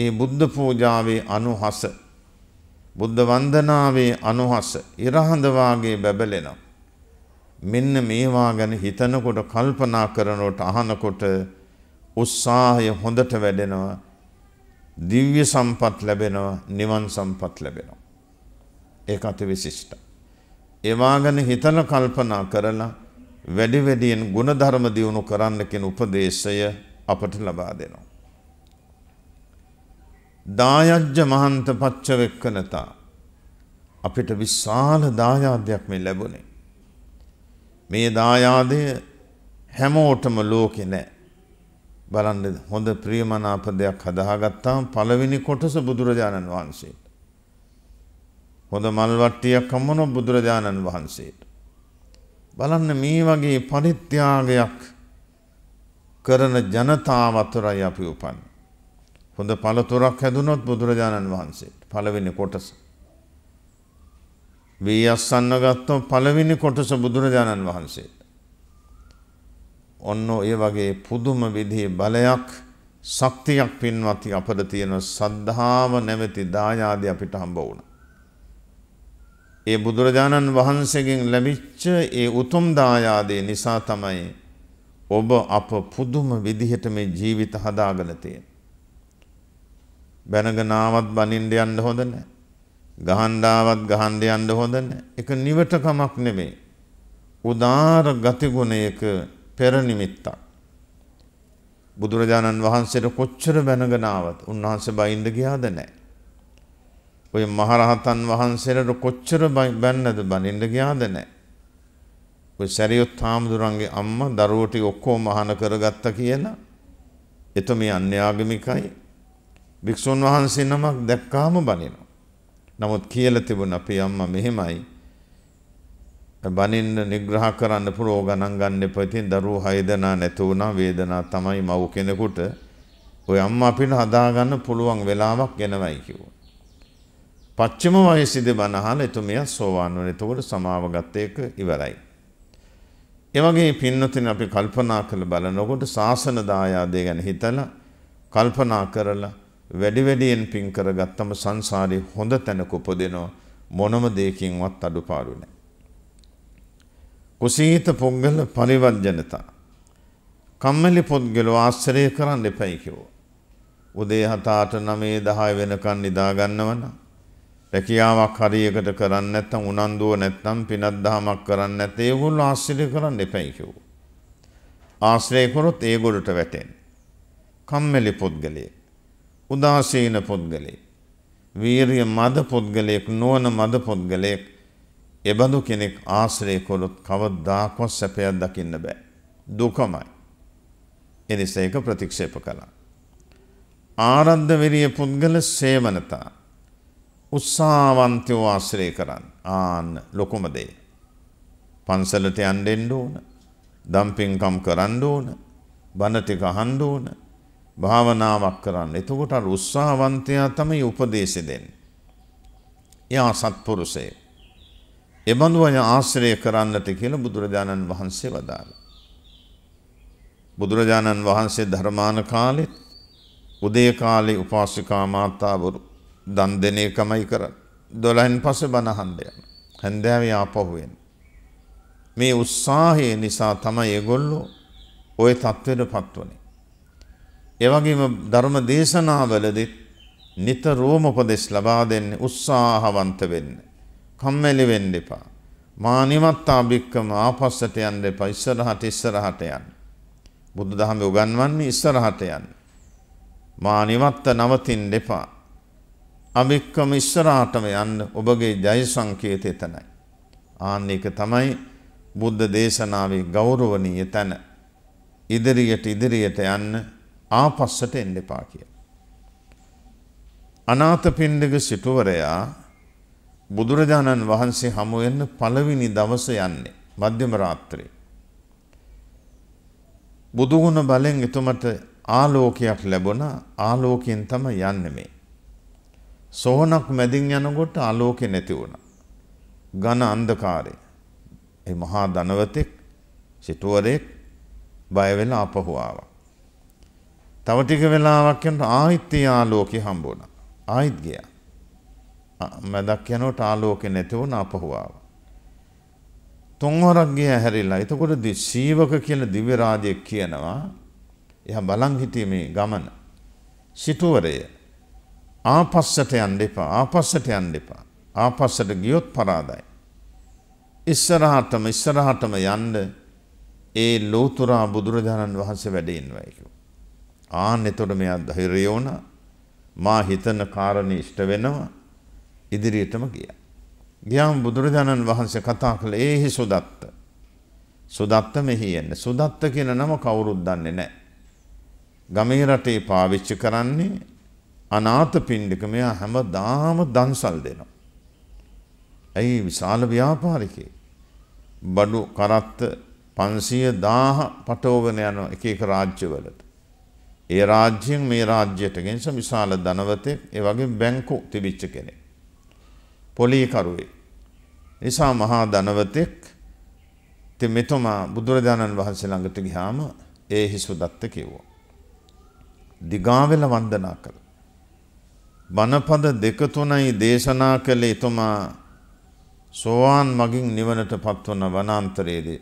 ඒ බුද්ධ පූජාවේ අනුහස බුද්ධ වන්දනාවේ අනුහස ඉරහඳ වාගේ බැබලෙනවා. මෙන්න මේවා ගැන හිතනකොට කල්පනා කරනකොට අහනකොට උත්සාහය හොඳට වැඩෙනවා දිව්‍ය සම්පත් ලැබෙනවා නිවන් සම්පත් ලැබෙනවා ඒක අති විශිෂ්ට ඒවාගෙන හිතන කල්පනා කරලා වැඩි වැඩියෙන් ಗುಣධර්ම දියුණු කරන්න කියන උපදේශය අපට ලබා දෙනවා දායජ්ජ මහන්ත පච්ච වෙක්කනතා අපිට විශාල දායාදයක් මේ ලැබුණේ මේ දායාදය හැමෝටම ලෝකේ නැහැ බලන්න හොඳ ප්‍රියමනාප දෙයක් හදාගත්තාම පළවෙනි කොටස බුදුරජාණන් වහන්සේට. හොඳ මල් වට්ටියක් හම්බුන බුදුරජාණන් වහන්සේට. බලන්න මේ වගේ පරිත්‍යාගයක් කරන ජනතාව අතරයි අපි උපන්නේ. හොඳ පළතුරක් හැදුනොත් බුදුරජාණන් වහන්සේට පළවෙනි කොටස. වී අස්සන්න ගත්තොත් පළවෙනි කොටස බුදුරජාණන් වහන්සේට. ඔන්න ඒ වගේ පුදුම විදිහේ බලයක් ශක්තියක් පින්වත් අපට තියෙන සද්ධාව නැමැති දායාදය අපිට හම්බ වුණා. ඒ බුදුරජාණන් වහන්සේගෙන් ලැබිච්ච ඒ උතුම් දායාදේ නිසා තමයි ඔබ අප පුදුම විදිහට මේ ජීවිත හදාගෙන තියෙන්නේ. බැනගෙනාවත් බනින්න යන්න හොඳ නැහැ. ගහන්ඩාවත් ගහන්ඩ යන්න හොඳ නැහැ. ඒක නිවටකමක් නෙමෙයි. උදාර ගතිගුණයක පෙර නිමිත්තක්. බුදුරජාණන් වහන්සේට කොච්චර බැනගෙනාවත් උන්වහන්සේ බයින්ද ගියාද නැහැ. ඔය මහරහතන් වහන්සේලට කොච්චර බැන්නද බනින්න ගියාද නැහැ. ඔය සරියොත් හාමුදුරන්ගේ අම්මා දරුවෝ ටික ඔක්කොම මහාන කරගත්තා කියලා එතුමිය අන්‍යාගමිකයි භික්ෂුන් වහන්සේ නමක් දැක්කාම බනිනවා. නමුත් කියලා තිබුණ අපේ අම්මා මෙහෙමයි බනින්න නිග්‍රහ කරන්න පුළුව ගණන් ගන්න එපා. ඉතින් දරුවෝ හය දෙනා නැතු වුණා වේදනාව තමයි මව් කෙනෙකුට. ඔය අම්මා අපිට හදාගන්න පුළුවන් වෙලාවක් එනවයි කිව්වා. පච්චම වයසිදී බනහන එතුමිය සෝවාන් වෙන. එතකොට සමාව ගත එක ඉවරයි. ඒ වගේ පින්නතින් අපි කල්පනා කරලා බලනකොට සාසන දායාදය ගැන හිතලා කල්පනා කරලා වැඩි වැඩියෙන් පින් කරගත්තම සංසාරේ හොඳ තැනක උපදිනවා. මොනම දෙයකින්වත් අඩුපාඩු නැහැ. කුසීත පුද්ගල පරිවර්ජනතා. කම්මැලි පුද්ගලෝ ආශ්‍රය කරන්න එපයි කිව්වා. උදේ හතාට නමේ දහය වෙනකන් නිදාගන්නවන. රැකියාවක් හරියකට කරන්න නැත්තම් උනන්දුව නැත්තම් පිනත් දහමක් කරන්න නැත ඒගොල්ලෝ ආශ්‍රය කරන්න එපයි කිව්වා. ආශ්‍රය කරොත් ඒගොල්ලට වැටෙන. කම්මැලි පුද්ගලයෙක්. උදාසීන පුද්ගලයෙක්. වීරිය මද පුද්ගලයෙක් නුවණ මද පුද්ගලයෙක් එබඳු කෙනෙක් ආශ්‍රය කොළොත් කවදාකවත් සැපයක් දකින්න බෑ. දුකමයි. එනිසා ඒක ප්‍රතික්ෂේප කළා. ආරද්ධ විරිය පුද්ගල සේවනතා උත්සාහවන්තයෝ ආශ්‍රය කරන්න. ආන්න ලොකුම දේ. පන්සලට යන්න දෙන්න ඕන. දම්පින්කම් කරන්න ඕන. බණ ටික අහන්න ඕන. භාවනාවක් කරන්න. එතකොට අර උත්සාහවන්තයා තමයි උපදේශ දෙන්නේ. එයා සත්පුරුෂයෙක්. එබඳු අය ආශ්‍රය කරන්නට කියලා බුදුරජාණන් වහන්සේ වදාළ. බුදුරජාණන් වහන්සේ ධර්මාන කාලෙත් උදේ කාලේ උපාසිකා මාතාවරු දන් දෙන එකමයි කරන්නේ. 12න් පස්සේ බණහන්ද යන. හැන්දෑවේ ආපහු එන. මේ උත්සාහය නිසා තමයි ඒගොල්ලෝ ওই தත්වෙටපත් වුනේ. ඒ වගේම ධර්ම දේශනාවලදී නිතරම උපදෙස් ලබා දෙන්නේ උත්සාහවන්ත වෙන්නේ. කම්මැලි වෙන්න එපා. මා නිවත්තා භික්කම ආපස්සට යන්න එපා. ඉස්සරහට ඉස්සරහට යන්න. බුදු දහමේ උගන්වන්නේ ඉස්සරහට යන්න. මා නිවත්ත නවතින්න එපා. අභික්කම ඉස්සරහටම යන්න ඔබගේ ජය සංකේතය එතනයි. ආන්න එක තමයි බුද්ධ දේශනාවේ ගෞරවණීය තැන. ඉදිරියට ඉදිරියට යන්න ආපස්සට එන්න එපා කියලා. අනාථපිණ්ඩික සිටුවරයා බුදුරජාණන් වහන්සේ හමු වෙන්න පළවෙනි දවස යන්නේ මධ්‍යම රාත්‍රියේ. බුදුගුණ බලෙන් එතුමට ආලෝකයක් ලැබුණා ආලෝකයෙන් තමයි යන්නේ මේ. සෝනක් මැදින් යනකොට ආලෝකේ නැති වුණා. ඝන අන්ධකාරය. ඒ මහා ධනවතෙක් සිටුවරෙක් බය වෙලා ආපහු ආවා. තව ටික වෙලාවක් යනකොට ආයිත් ආලෝකේ හම්බ වුණා. ආයිත් ගියා. මැදක් යනකොට ආලෝකේ නැති වුණ අපහුව ආවා. තුන්වරක් ගියා හැරිලා. එතකොට සීවක කියලා දිව්‍ය රාජයෙක් කියනවා එයා බලන් හිටියේ මේ ගමන. සිටුවරය ආපස්සට යන්න එපා. ආපස්සට යන්න එපා. ආපස්සට ගියොත් පරාදයි. ඉස්සරහටම ඉස්සරහටම යන්න ඒ ලෝතුරා බුදුරජාණන් වහන්සේ වැඩෙන්නවයි කිව්වා. ආන් එතකොට මෙයා ධෛර්යය වුණා. මා හිතන කාරණේ ඉෂ්ට වෙනවා. ඉදිරියටම ගිය. ගියාම් බුදුරජාණන් වහන්සේ කතා කළ ඒහි සුදත්ත. සුදත්ත මෙහි එන්න. සුදත්ත කියන නම කවුරුත් දන්නේ නැහැ. ගමේ රටේ පාවිච්චි කරන්නේ අනාථ පින්ඩික මෙයා හැමදාම දන්සල් දෙනවා. ඇයි විශාල ව්‍යාපාරිකේ. බඩු කරත්ත 500000 පටවගෙන යන එක එක රාජ්‍යවලට. ඒ රාජ්‍යයෙන් මේ රාජ්‍යයට ගෙනස විශාල ධනවතෙක්, ඒ වගේ බැංකු තිබිච්ච කෙනෙක්. පොලීකරුවේ. නිසා මහා ධනවතෙක් ඉතින් මෙතුමා බුදුරජාණන් වහන්සේ ළඟට ගියාම ඒ හිසුදත්ත කිව්වා. දිගාවෙල වන්දනා කළා. බණපද දෙක තුනයි දේශනා කළේ එතුමා සෝවාන් මගින් නිවනට පත්වන වනාන්තරයේදී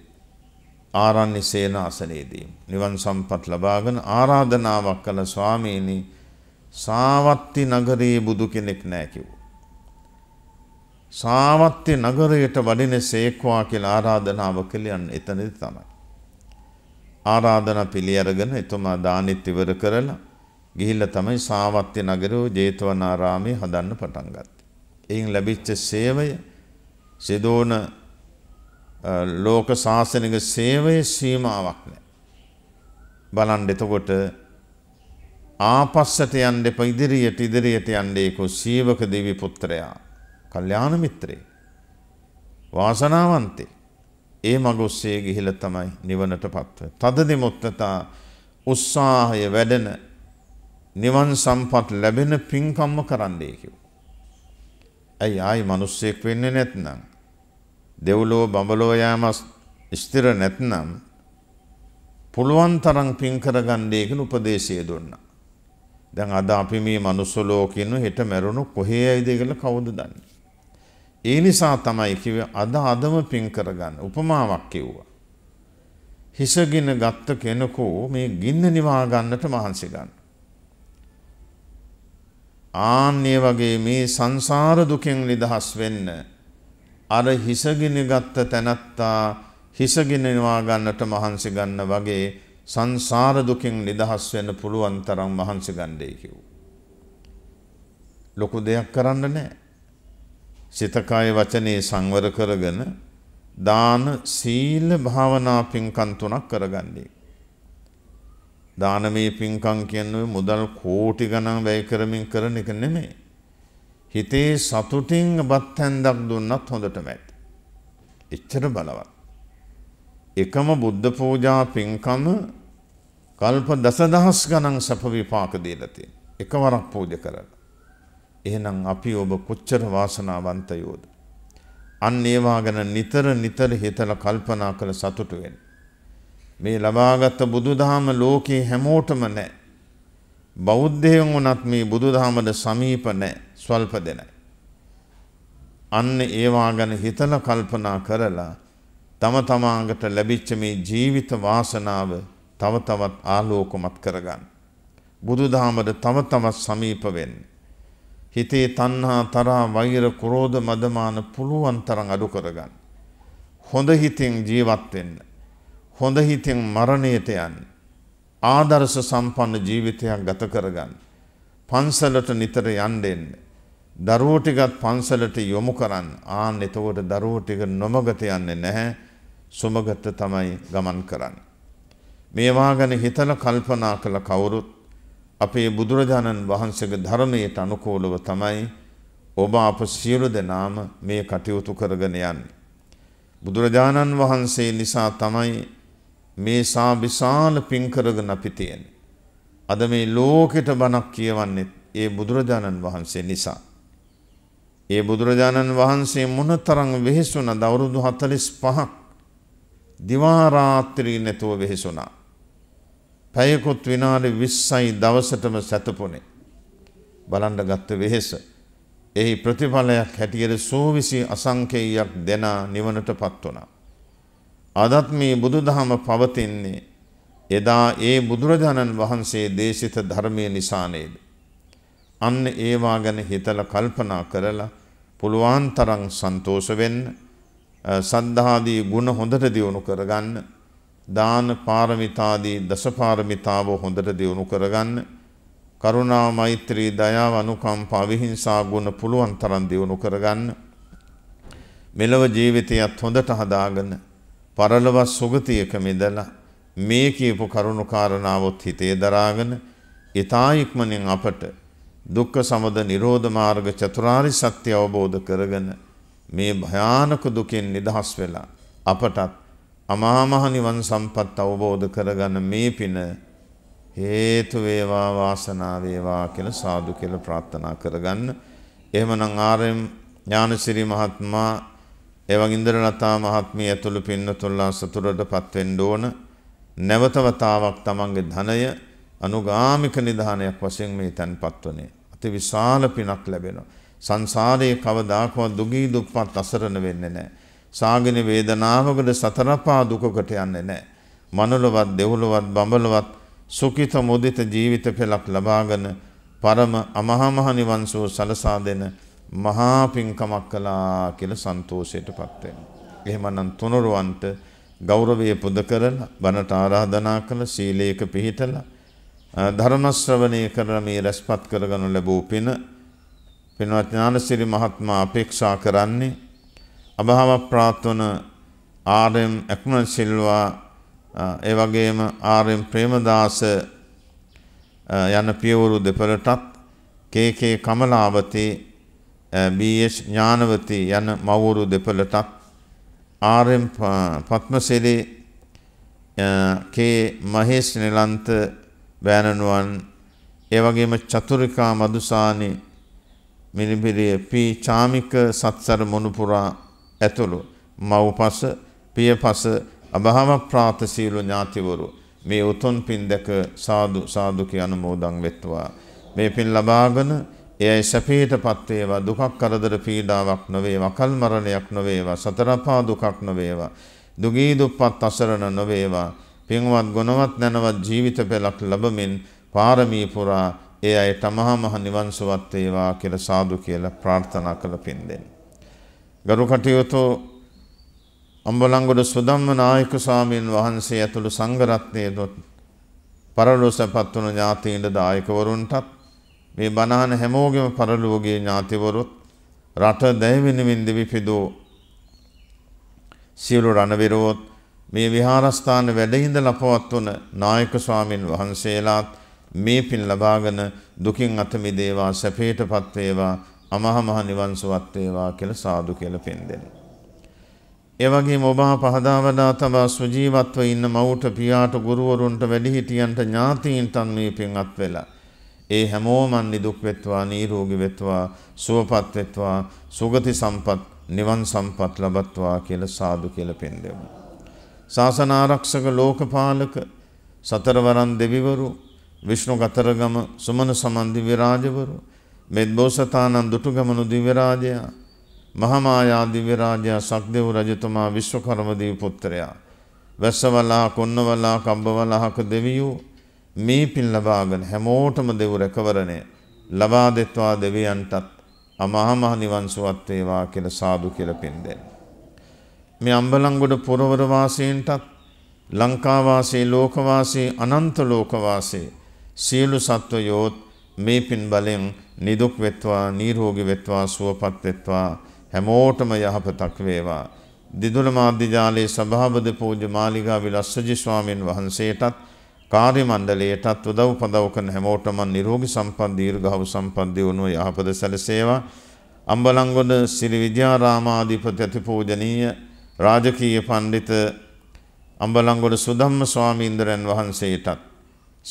ආරණ්‍ය සේනාසනයේදී නිවන් සම්පත් ලබාගෙන ආරාධනාවක් කළ ස්වාමීනි සාවත්ති නගරයේ බුදු කෙනෙක් නැහැ කිව්වා. සාවත්්‍ය නගරයට වඩින සේක්වා කියලා ආරාධනාව කළයන් එතනදි තමයි. ආරාධන පිළි අරගෙන එතුමා දානිත් ඉවර කරලා ගිහිල්ල තමයි සාවත්්‍ය නගරෝ ජේතවනාරාමය හදන්න පටන් ගත්තේ. එයින් ලැබිච්ච සේවය සිදෝන ලෝක ශාසනික සේවයේ සීමාවක් නෑ. බලන් එතකොට ආපස්සට යන්න එපා ඉදිරියට ඉදිරියට යන්න ඒකෝ සීවක දෙවි පුත්‍රයා කල්යාණ මිත්‍රේ. වාසනාවන්තේ. ඒ මඟ ඔස්සේ ගිහිල තමයි නිවනටපත් වෙන්නේ. තදදි මුත්තතා උස්සාහය වැඩෙන නිවන් සම්පත් ලැබෙන පින්කම්ම කරන්නයි කිව්වා. ඇයි ආයි මිනිස්සෙක් වෙන්නේ නැත්නම් දෙව්ලෝ බඹලෝ යාම ස්ථිර නැත්නම් පුළුවන් තරම් පින් කරගන්නේ කියන උපදේශය දුන්නා. දැන් අද අපි මේ මනුස්ස ලෝකෙිනු හෙට මැරුණු කොහේ ඇයිද කියලා කවුද දන්නේ? ඒ නිසා තමයි කිව අද අදම පින් කරගන්න උපමාවක් කිව්වා. හිසගෙන ගත්ත කෙනකෝ මේ ගින්න නිවා ගන්නට මහන්සි ගන්න. ආන්නේ වගේ මේ සංසාර දුකෙන් නිදහස් වෙන්න අර හිසගෙන ගත්ත තැනත්තා හිසගෙන නිවා ගන්නට මහන්සි ගන්න වගේ සංසාර දුකෙන් නිදහස් වෙන්න පුළුවන් තරම් මහන්සි ගන්නයි කිව්වා. ලොකු දෙයක් කරන්න නැහැ. සිතකය වචනේ සංවර කරගෙන දාන සීල භාවනා පින්කම් තුනක් කරගන්නේ. දානමය පින්කම් කියන්නේ මුදල් කෝටි ගණන් වැය කරමින් කරන එක නෙමෙයි. හිතේ සතුටින් බත් හැන්දක් දුන්නත් හොඳටම ඇති. එච්චර බලවත්. එකම බුද්ධ පූජා පින්කම කල්ප දසදහස් ගණන් සප විපාක දීලා තියෙනවා. එකවරක් පූජා කරලා. එහෙනම් අපි ඔබ කොච්චර වාසනාවන්තයෝද? අන්න ඒවා ගැන නිතර නිතර හිතලා කල්පනා කර සතුටු වෙන්න. මේ ලබාගත් බුදුදහම ලෝකේ හැමෝටම නැහැ. බෞද්ධයන් වුණත් මේ බුදුදහමට සමීප නැහැ. ස්වල්ප දෙනයි. අන්න ඒවා ගැන හිතලා කල්පනා කරලා තම තමාඟට ලැබිච්ච මේ ජීවිත වාසනාව තව තවත් ආලෝකමත් කරගන්න. බුදුදහමට තව තවත් සමීප වෙන්න. හිතේ තණ්හා තරහා වෛර ක්‍රෝධ මදමාන පුළුවන් තරම් අඩු කරගන්න. හොඳ හිතින් ජීවත් වෙන්න. හොඳ හිතින් මරණයට යන්න. ආදර්ශ සම්පන්න ජීවිතයක් ගත කරගන්න. පන්සලට නිතර යන්න එන්න. දරුවෝ ටිකත් පන්සලට යොමු කරන්න. ආන් එතකොට දරුවෝ ටික නොමගට යන්නේ නැහැ. සුමගත තමයි ගමන් කරන්නේ. මේවා ගැන හිතලා කල්පනා කළ කවුරුත් අපේ බුදුරජාණන් වහන්සේගේ ධර්මයට අනුකූලව තමයි ඔබ අප සියලු දෙනාම මේ කටයුතු කරගෙන යන්නේ. බුදුරජාණන් වහන්සේ නිසා තමයි මේ සා විශාල පින් කරගෙන අපි තියෙන්නේ. අද මේ ලෝකෙට බණක් කියවන්නේ ඒ බුදුරජාණන් වහන්සේ නිසා. ඒ බුදුරජාණන් වහන්සේ මොනතරම් වෙහෙසුණද අවුරුදු 45ක් දිවා රාත්‍රී නැතුව වෙහෙසුණා. පැයකුත් විනාඩි 20යි දවසටම සැතපුණේ. බලන්න ගත්ත වෙහෙස. එහි ප්‍රතිඵලයක් හැටියට සූවිසි අසංකේයයක් දෙනා නිවනටපත් වුණා. අදත් මේ බුදුදහම පවතින්නේ එදා ඒ බුදුරජාණන් වහන්සේ දේශිත ධර්මය නිසා නේද. අන්න ඒවා ගැන හිතල කල්පනා කරලා පුළුවන් තරම් සන්තෝෂ වෙන්න සද්ධාදී ගුණ හොඳට දියුණු කරගන්න දාන පාරමිතාදී දසපාරමිතාව හොඳට දියුණු කරගන්න. කරුණා මෛත්‍රී දයාව අනුකම්පා විහිංසා ගුණ පුළුවන් තරම් දියුණු කරගන්න. මෙලව ජීවිතයත් හොඳට හදාගෙන පරලොව සුගතියක මිදලා මේ කියපු කරුණු කාරණාවොත් හිතේ දරාගෙන ඊතා ඉක්මනින් අපට දුක්ඛ සමුද නිරෝධ මාර්ග චතුරාරි සත්‍ය අවබෝධ කරගෙන මේ භයානක දුකෙන් නිදහස් වෙලා අපටත් අමාමහ නිවන් සම්පත් අවබෝධ කරගන්න මේ පින හේතු වේවා වාසනාව වේවා කියලා සාදු කියලා ප්‍රාර්ථනා කරගන්න. එහෙමනම් ආරම් ඥානසිරි මහත්මයා එවගින් ඉන්ද්‍රලතා මහත්මිය ඇතුළු පින්නතුල්ලා සතුටටපත් වෙන්න ඕන. නැවත වතාවක් තමන්ගේ ධනය අනුගාමික නිධානයක් වශයෙන් මේ තන්පත් වනේ. අති විශාල පිනක් ලැබෙනවා. සංසාරයේ කවදාකවත් දුගී දුප්පත් අසරණ වෙන්නේ නැහැ. සාගින වේදනාවකට සතරපා දුකකට යන්නේ නැහැ. මනුලවත් දෙව්ලොවත් බඹලවත් සුඛිත මුදිත ජීවිත පෙළක් ලබාගෙන පරම අමහා මහ නිවන් සුව සලසා දෙන මහා පිංකමක් කළා කියලා සන්තෝෂයටපත් වෙනවා. එහෙමනම් තුනුරුවන්ට ගෞරවය පුද කරලා බණට ආරාධනා කළ සීලයක පිහිටලා ධර්ම ශ්‍රවණය කරලා මේ රැස්පත් කරගනු ලැබූ පින පින්වත් ඥානසිරි මහත්මයා අපේක්ෂා කරන්නේ අභාවප්‍රාත්වන ආර්.එම්. ඇකුණන් සිල්වා ඒ වගේම ආර්.එම්. ප්‍රේමදාස යන පියවරු දෙපළටත් කේ.කේ. කමලාවතී බීඑස් ඥානවති යන මවුරු දෙපළටත් ආර්.එම්. පත්මසිරි කේ මහේස් නිලන්ත බෑනනුවන් ඒ වගේම චතුරිකා මදුසානි මිලිපිරිය පී චාමික සත්සර මොනුපුරා ඇතුළු මව්පස පියපස අභාවප්‍රාත සීල ඥාතිවරු මේ උතුම් පින් දැක සාදු සාදු කී අනුමෝදන් වෙත්වා මේ පින් ලබාගෙන එයයි සැපේටපත් වේවා දුකක් කරදර පීඩාවක් නොවේවා කල් මරණයක් නොවේවා සතර පා දුකක් නොවේවා දුගී දුප්පත් අසරණ නොවේවා පින්වත් ගුණවත් නැනවත් ජීවිත පෙළක් ලැබමින් පාරමී පුරා එයයි තමහා මහ නිවන් සුවත් වේවා කියලා සාදු කියලා ප්‍රාර්ථනා කළ පින් දෙන්න ගරු කටයුතු අම්බලංගොඩ සුදම්ම නායක ස්වාමීන් වහන්සේ ඇතුළු සංඝරත්නය දොත් පරලොවසපත් වුණු ඥාතීන්ට දායකවරුන්ටත් මේ බණහන හැමෝගෙම පරලෝකයේ ඥාතිවරුත් රට දැයවිනිමින් දිවිපිදූ සියලු රණවිරෝත් මේ විහාරස්ථාන වැඩහිඳ ලපවත් වන නායක ස්වාමින් වහන්සේලාත් මේ පින් ලබාගෙන දුකින් අත මිදේවා සැපේටපත් වේවා අමහ මහ නිවන් සුවත් වේවා කියලා සාදු කියලා පින් දෙන්න. ඒ වගේම ඔබ පහදා වඩා තබා සුජීවත්ව ඉන්න මව්ට පියාට ගුරුවරුන්ට වැඩිහිටියන්ට ඥාතීන්ට මේ පින්වත් වෙලා ඒ හැමෝමන් නිදුක් වෙත්වා නිරෝගී වෙත්වා සුවපත් වෙත්වා සුගති සම්පත් නිවන් සම්පත් ලබත්වා කියලා සාදු කියලා පින් දෙමු. ශාසන ආරක්ෂක ලෝකපාලක සතරවරන් දෙවිවරු විෂ්ණු කතරගම සුමන සමන්දි විරාජවරු මෙත් බෝසතාණන් දුටුගමනු දිවරාජයා මහමායා දිවරාජයා සක්දෙව් රජතුමා විශ්වකර්මදී පුත්‍රයා වැස්සවලා කොන්නවලා කම්බවලාහක දෙවියෝ මේ පින් ලබාගෙන හැමෝටම දෙව් රැකවරණය ලබා දෙත්වා දෙවියන්ටත් අමහමහ නිවන් සුවත් වේවා කියලා සාදු කියලා පින් දෙන්න. මේ අම්බලංගොඩ පුරවර වාසීන්ටත් ලංකාවාසේ ලෝකවාසේ අනන්ත ලෝකවාසේ සියලු සත්වයෝත් මේ පින් බලෙන් නිදුක් වෙත්වා නිරෝගී වෙත්වා සුවපත් වෙත්වා හැමෝටම යහපතක් වේවා දිදුල මාධ්‍යජාලයේ සභාපති පූජ්‍ය මාලිගා විලස්සජි ස්වාමීන් වහන්සේටත් කාර්ය මණ්ඩලයටත් උදව් පදව් කරන හැමෝටම නිරෝගී සම්පත් දීර්ඝව සම්පන්දී වුණු යහපත සැලසේවා අම්බලංගොඩ ශ්‍රී විද්‍යාරාමාධිපති අතිපූජනීය රාජකීය පඬිත අම්බලංගොඩ සුධම්ම ස්වාමීන්දරයන් වහන්සේටත්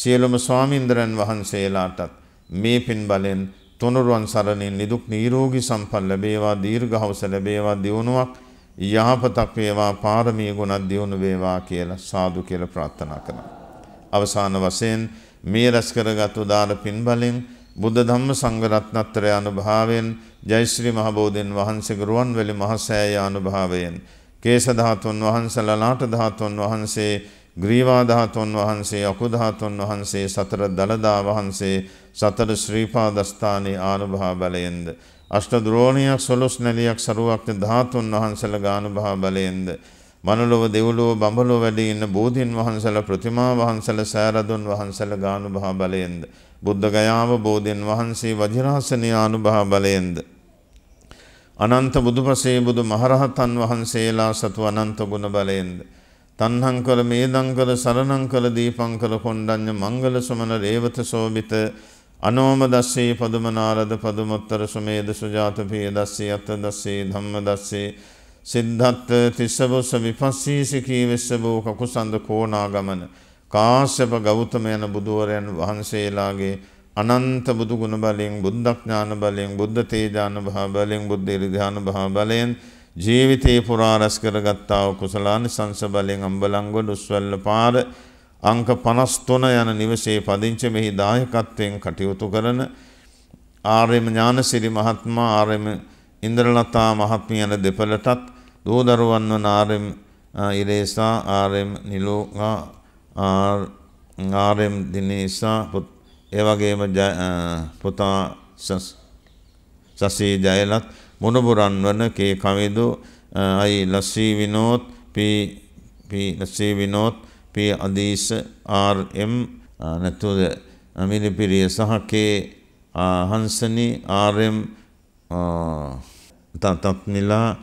සියලුම ස්වාමීන්දරයන් වහන්සේලාටත් මේ පින් බලෙන් තුනුරුවන් සරණින් නිදුක් නිරෝගී සම්පන්න ලැබේවා දීර්ඝවස ලැබේවා දියුණුවක් යහපතක් වේවා පාරමී ගුණක් දියුණු වේවා කියලා සාදු කියලා ප්‍රාර්ථනා කරනවා. අවසාන වශයෙන් මේ රැස් කරගත් උදාන පින් බලෙන් බුද්ධ ධම්ම සංඝ රත්නත්‍රය අනුභවයෙන් ජයශ්‍රී මහබෝධින් වහන්සේ ගුරුවන්වැලි මහසෑය අනුභවයෙන් කේශ ධාතුන් වහන්සේලා නාට ධාතුන් වහන්සේ ග්‍රීවාධාතුන් වහන්සේ අකුධාතුන් වහන්සේ සතර දළදා වහන්සේ සතර ශ්‍රීපාදස්ථානයේ ආනුභා බලයෙන්ද අෂ්ට ද්‍රෝණියක් සොළොස් නැලියක් සරුවක්ත ධාතුන් වහන්සල ගානුභා බලයෙන්ද මනුලොව දෙව්ලොව බඹලොව වැඩි ඉන්න බෝධීන් වහන්සල ප්‍රතිමා වහන්සල සෑරදුන් වහන්සල ගානුභා බලයෙන්ද බුද්ධ ගයාව බෝධීන් වහන්සේ වජිරාසනීය ආනුභා බලයෙන්ද අනන්ත බුදුපසේ බුදු මහරහතන් වහන්සේලා සතු අනන්ත ගුණ බලයෙන්ද තන්හං කර මේදං කර සරණං කර දීපං කර කොණ්ඩඤ්ඤ මංගල සුමන රේවත සෝබිත අනෝම දස්සේ පදුම නාරද පදුමොත්තර සුමේද සුජාත පිය දස්සේ අත දස්සේ ධම්ම දස්සේ සිද්ධාත් තිස්සබොස්ස විපස්සී සිකී වෙස්සබෝ කකුසඳ කෝණාගමන කාශ්‍යප ගෞතම යන බුදුවරයන් වහන්සේලාගේ අනන්ත බුදු ගුණ බලයෙන් බුද්ධ ඥාන බලයෙන් බුද්ධ තේජාන භා බලයෙන් බුද්ධ ධ්‍යාන භා බලයෙන් ජීවිතේ පුරා රැස් කරගත්තා වූ කුසලානිසංස බලෙන් අම්බලන්ගොඩ උස්වැල්ල පාර අංක 53 යන නිවසේ පදිංචි මෙහි දායකත්වයෙන් කටයුතු කරන ආර්යම ඥානසිරි මහත්මයා ආර්යම ඉන්ද්‍රලතා මහත්මිය යන දෙපළටත් දූ දරුවන් වන ආර්යම ඉරේසා ආර්යම නිලෝකා ආර්යම දිනේසා ඒ වගේම පුතා සසී ජයලත් මුණුබුරන්වන K Kavidu I Lassi Vinoth P Lassi Vinoth P Adeesa ආර්ම් නැතුද මිලිපිරිය සහ කේ හංසනි ආර්ම් තත්නිලා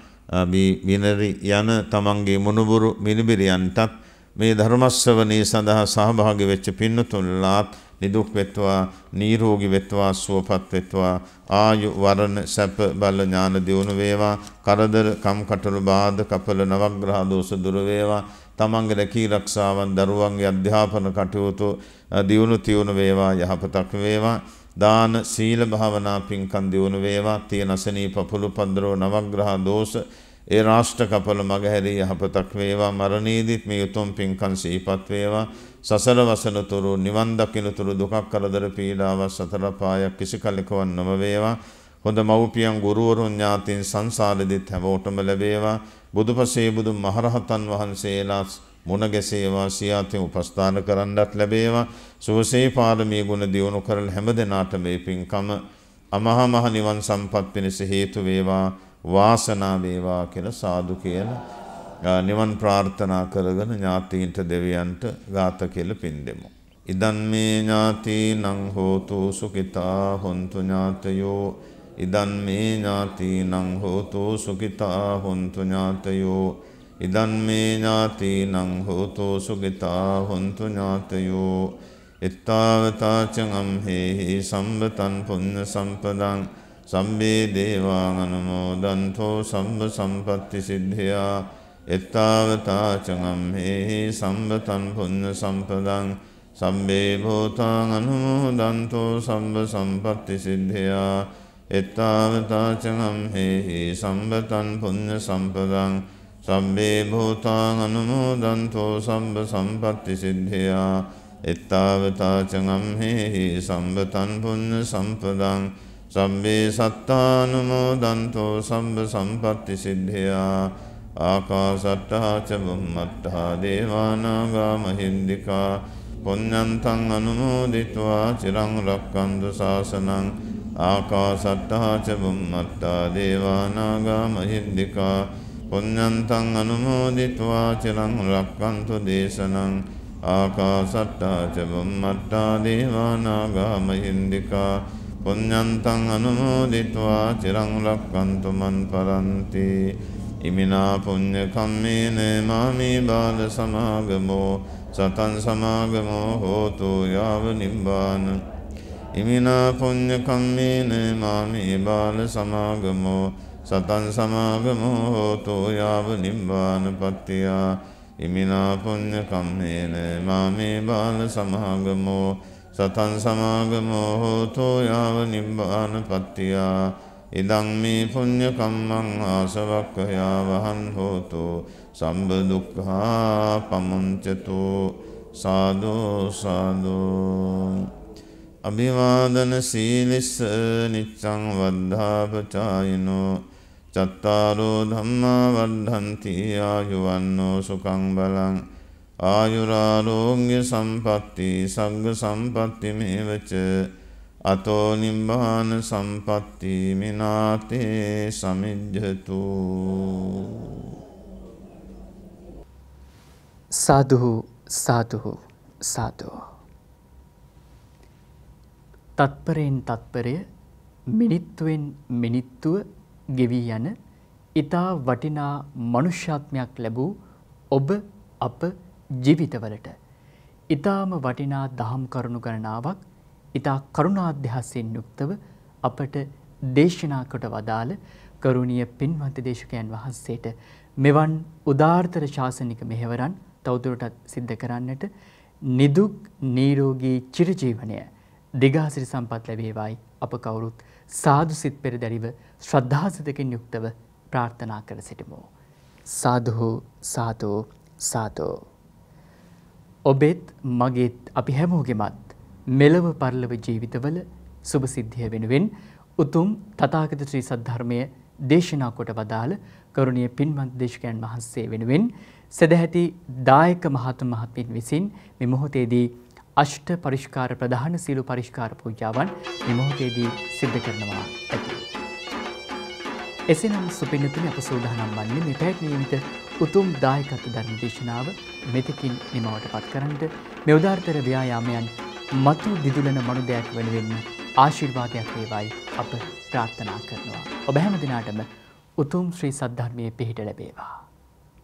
බිනරි යන තමන්ගේ මුණුබුරු මිලිබිරියන්ටත් මේ ධර්මස්සවනී සඳහා සහභාගි වෙච්ච පින්නතුන්ලාත් නිදුක් වෙත්වා නිරෝගී වෙත්වා සුවපත් වෙත්වා ආයු වරණ සැප බල ඥාන දියුණු වේවා කරදර කම් කටළු බාධ කපල නවග්‍රහ දෝෂ දුර වේවා තමන්ගේ රැකී ආරක්ෂාවන් දරුවන්ගේ අධ්‍යාපන කටයුතු දියුණු තියුණු වේවා යහපතක් වේවා දාන සීල භාවනා පින්කම් දියුණු වේවා තියෙන අසනීප පුලුපන්දරෝ නවග්‍රහ දෝෂ ඒ රාෂ්ට්‍ර කපල මගහැරී යහපතක් වේවා මරණීදිත් මේ උතුම් පින්කම් සිහිපත් වේවා සසර වසනතුරු නිවන් දකිනතුරු දුකක් කරදර පීඩාව සතර පාය කිසි කලකවන් නොම වේවා. හොඳ මව්පියන් ගුරුවරුන් ඥාතීන් සංසාරෙදිත් හැමෝටම ලැබේවා. බුදුපසේ බුදු මහරහතන් වහන්සේලා මුණ ගැසේවා සියාතින් උපස්ථාන කරන්නත් ලැබේවා. සුවසේ පාරමී ගුණ දියුණු කරල හැම දෙනාට මේ පින්කම අමහා මහ නිවන් සම්පත් පිණිස හේතු වේවා වාසනාව වේවා කියලා සාදු කියලා නිවන් ප්‍රාර්ථනා කරගෙන ඥාතීන්ට දෙවියන්ට ගාත කියලා පින් දෙමු. ඉදන් මේ ඥාතීනං හෝතු සුඛිතා හොන්තු ඥාතයෝ ඉදන් මේ ඥාතීනං හෝතු සුඛිතා හොන්තු ඥාතයෝ ඉදන් මේ ඥාතීනං හෝතු සුඛිතා හොන්තු ඥාතයෝ එත්තාවතාචං අම්හෙහි සම්බතං පුඤ්ඤ සම්පදං සම්මේ දේවාං අනුමෝදන්තෝ සම්බ සම්පත්‍ති සිද්ධියා එත්තාවතාචගම් හේහි සම්බතන් පුන්න සම්පදං සම්බේ භෝතාන් අනුමෝදන්තෝ සම්බ සම්පත්ති සිද්ධයා එත්තාවතාචගම් හේහි සම්බතන් පුන්න සම්පදං සම්බේ භූතාන් අනුමෝදන්තෝ සම්බ සම්පත්ති සිද්ධයා එත්තාවතාචගම් හේහි සම්බතන් පුන්න සම්පදං සම්බේ සත්තානුමෝදන්තෝ සම්බ සම්පත්ති සිද්ධයා ආකාසට්ටා චබුම්මට්ටා දේවානාගා මහින්දිකා පුඤ්ඤන්තං අනුමෝදිත්වා චිරං රක්කන්තු ශාසනං ආකාසට්ටා චබුම්මට්ටා දේවානාගා මහින්දිකා පුඤ්ඤන්තං අනුමෝදිත්වා චිරං රක්කන්තු දේශනං ආකාසට්ටා චබුම්මට්ටා දේවානාගා මහින්දිකා පුඤ්ඤන්තං අනුමෝදිත්වා චිරං රක්කන්තු මන් පරන්ති ඉමිනා පුඤ්ඤ කම්මේන මාමේ බාල සමාගමෝ සතං සමාගමෝ හෝතු යාව නිබ්බාන ඉමිනා පුඤ්ඤ කම්මේන මාමේ බාල සමාගමෝ සතං සමාගමෝ හෝතු යාව නිබ්බාන පත්‍ත්‍ය ඉමිනා පුඤ්ඤ කම්මේන මාමේ බාල සමාගමෝ සතං සමාගමෝ හෝතු යාව නිබ්බාන පත්‍ත්‍යා ඉදං මේ පුඤ්ඤ කම්මං ආසවක්ඛයා වහන් හෝතු සම්බ දුක්ඛා පමුංචතු සාදු සාදු අභිවාදන සීලිස්ස නිච්ඡං වද්ධාපචායිනෝ චත්තාරෝ ධම්මා වර්ධන්ති ආයුවන්නෝ සුඛං බලං ආයුරාෝග්‍ය සම්පatti සග්ග සම්පatti මේවච අතෝ නිම්බාන සම්පත්ති මිනාතේ සමිජ්ජතු සාදුහු සාතුහු සාතුෝ තත්පරයෙන් තත්පරය මිනිත්තුවෙන් මිනිත්තුව ගෙවී යන ඊතා වටිනා මනුෂ්‍යාත්මයක් ලැබූ ඔබ අප ජීවිතවලට ඊ타ම වටිනා දහම් කරුණු ගණනාවක් ඉතා කරුණාධ්‍යාසයෙන් යුක්තව අපට දේශනා කොට වදාළ කරුණිය පින්වන්ත දේශකයන් වහන්සේට මෙවන් උදාර්ථර ශාසනික මෙහෙවරන් තවදුරටත් සිද්ධ කරන්නට නිදුක් නීරෝගී චිරජීවනය දිගාසිරි සම්පත් ලැබේවායි අප කවුරුත් සාදු සිත් පෙරදැරිව ශ්‍රද්ධාසිතකින් යුක්තව ප්‍රාර්ථනා කර සිටිමු. සාදුහු සාතෝ සාතෝ. ඔබෙත් මගෙත් අපි හැමෝගෙමත් මෙලව පරලව ජීවිතවල සුභසිද්ධිය වෙනුවෙන් උතුම් තථාගත ශ්‍රී සද්ධර්මය දේශනා කොට වදාළ කරුණීය පින්වත් දේශකයන් වහන්සේ වෙනුවෙන් සදැහැති දායක මහතුන් මහත්මින් විසින් මේ මොහොතේදී අෂ්ට පරිස්කාර ප්‍රධාන සීළු පරිස්කාර පූජාවන් මේ මොහොතේදී සිද්ධ කරනවා ඇති. එසේනම් සුපින්නතුනි අප සූදානම් වන්නේ මේ පැවැත් නියමිත උතුම් දායකත්ව ධර්ම දේශනාව මෙතකින් නිමවටපත් කරන්නට මේ උදාර්ථර ව්‍යායාමයන් මතු දිදුලන මනු දෙයක් වෙනුවෙන් ආශිර්වාදයක් වේවායි අප ප්‍රාර්ථනා කරනවා. ඔබ හැම දිනාටම උතුම් ශ්‍රී සද්ධර්මයේ පිහිට ලැබේවා.